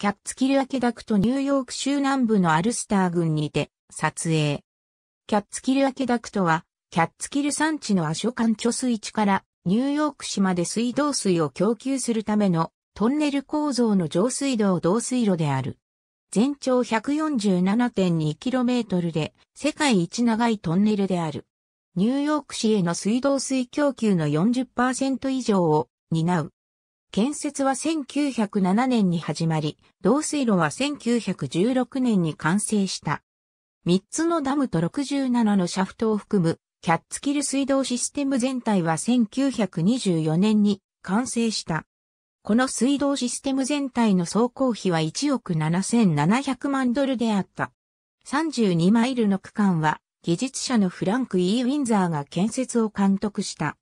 キャッツキルアケダクトニューヨーク州南部のアルスター郡にて撮影。キャッツキルアケダクトは、キャッツキル山地のアショカン水池からニューヨーク市まで水道水を供給するためのトンネル構造の上水道導水路である。全長 147.2km で世界一長いトンネルである。ニューヨーク市への水道水供給の40%以上を担う建設は1907年に始まり、導水路は1916年に完成した。3つのダムと67のシャフトを含む、キャッツキル水道システム全体は1924年に完成した。この水道システム全体の総工費は1億7700万ドルであった。32マイルの区間は技術者のフランク・ E・ ウィンザーが建設を監督した。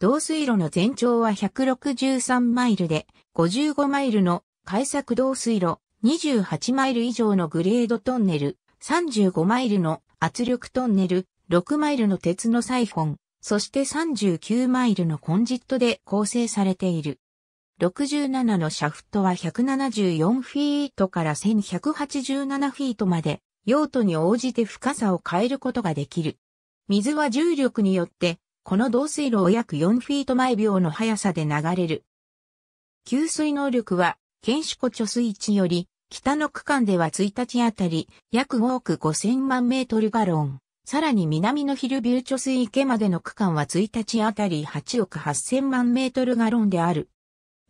導水路の全長は163マイルで、55マイルの改作導水路、28マイル以上のグレードトンネル、35マイルの圧力トンネル、6マイルの鉄のサイフォン、そして39マイルのコンジットで構成されている。67のシャフトは174フィートから1187フィートまで、用途に応じて深さを変えることができる。水は重力によってこの導水路を約4フィート毎秒の速さで流れる。給水能力は、県主湖貯水池より、北の区間では1日あたり約5億5000万メートルガロン。さらに南のヒルビュー貯水池までの区間は1日あたり8億8000万メートルガロンである。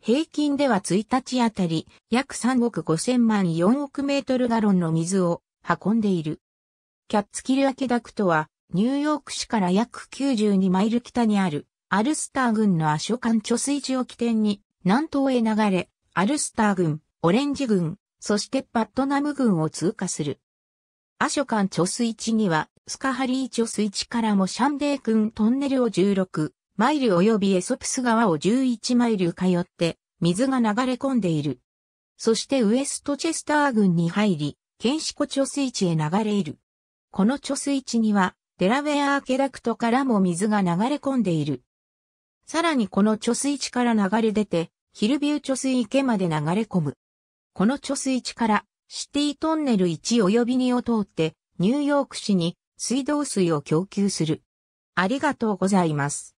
平均では1日あたり約3億5000万4億メートルガロンの水を運んでいる。キャッツキルアケダクトはニューヨーク市から約92マイル北にあるアルスター郡のアショカン貯水池を起点に南東へ流れ、アルスター郡、オレンジ郡、そしてパットナム郡を通過する。アショカン貯水池にはスカハリー貯水池からもシャンデー郡トンネルを16マイル及びエソプス川を11マイル通って水が流れ込んでいる。そしてウエストチェスター郡に入り、ケンシコ貯水池へ流れる。この貯水池には、デラウェアアーケダクトからも水が流れ込んでいる。さらにこの貯水池から流れ出て、ヒルビュー貯水池まで流れ込む。この貯水池から、シティトンネル1及び2を通って、ニューヨーク市に水道水を供給する。ありがとうございます。